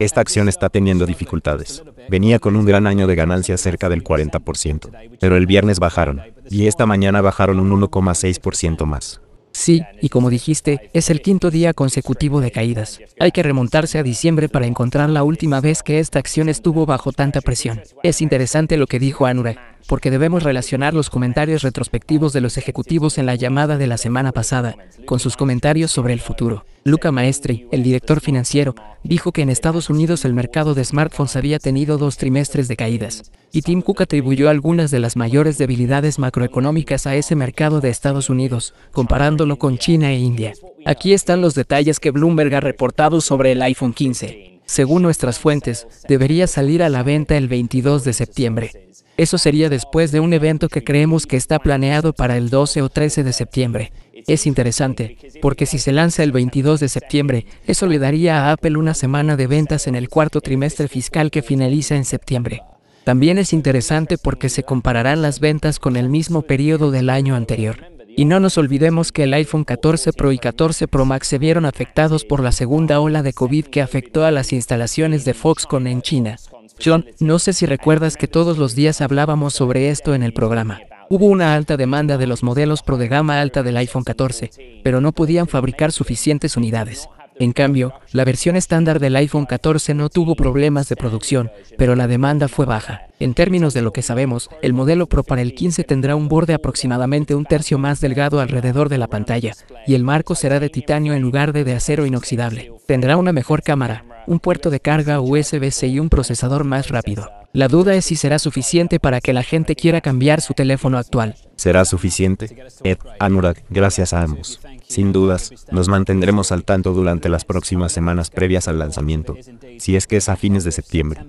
Esta acción está teniendo dificultades. Venía con un gran año de ganancias cerca del 40%, pero el viernes bajaron, y esta mañana bajaron un 1,6% más. Sí, y como dijiste, es el quinto día consecutivo de caídas. Hay que remontarse a diciembre para encontrar la última vez que esta acción estuvo bajo tanta presión. Es interesante lo que dijo Anurag porque debemos relacionar los comentarios retrospectivos de los ejecutivos en la llamada de la semana pasada con sus comentarios sobre el futuro. Luca Maestri, el director financiero, dijo que en Estados Unidos el mercado de smartphones había tenido dos trimestres de caídas, y Tim Cook atribuyó algunas de las mayores debilidades macroeconómicas a ese mercado de Estados Unidos, comparándolo con China e India. Aquí están los detalles que Bloomberg ha reportado sobre el iPhone 15 según nuestras fuentes, debería salir a la venta el 22 de septiembre. Eso sería después de un evento que creemos que está planeado para el 12 o 13 de septiembre. Es interesante, porque si se lanza el 22 de septiembre, eso le daría a Apple una semana de ventas en el cuarto trimestre fiscal que finaliza en septiembre. También es interesante porque se compararán las ventas con el mismo periodo del año anterior. Y no nos olvidemos que el iPhone 14 Pro y 14 Pro Max se vieron afectados por la segunda ola de COVID que afectó a las instalaciones de Foxconn en China. John, no sé si recuerdas que todos los días hablábamos sobre esto en el programa. Hubo una alta demanda de los modelos pro de gama alta del iPhone 14, pero no podían fabricar suficientes unidades. En cambio, la versión estándar del iPhone 14 no tuvo problemas de producción, pero la demanda fue baja. En términos de lo que sabemos, el modelo Pro para el 15 tendrá un borde aproximadamente un tercio más delgado alrededor de la pantalla, y el marco será de titanio en lugar de de acero inoxidable. Tendrá una mejor cámara, un puerto de carga USB-C y un procesador más rápido. La duda es si será suficiente para que la gente quiera cambiar su teléfono actual. ¿Será suficiente? Ed, Anurag, gracias a ambos. Sin dudas, nos mantendremos al tanto durante las próximas semanas previas al lanzamiento, si es que es a fines de septiembre.